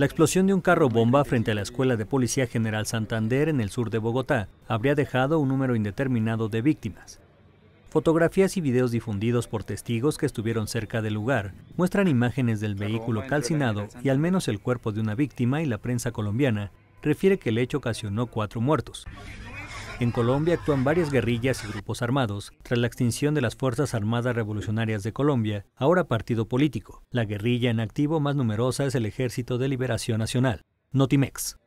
La explosión de un carro bomba frente a la Escuela de Policía General Santander en el sur de Bogotá habría dejado un número indeterminado de víctimas. Fotografías y videos difundidos por testigos que estuvieron cerca del lugar muestran imágenes del vehículo calcinado y al menos el cuerpo de una víctima y la prensa colombiana refiere que el hecho ocasionó cuatro muertos. En Colombia actúan varias guerrillas y grupos armados tras la extinción de las Fuerzas Armadas Revolucionarias de Colombia, ahora partido político. La guerrilla en activo más numerosa es el Ejército de Liberación Nacional, Notimex.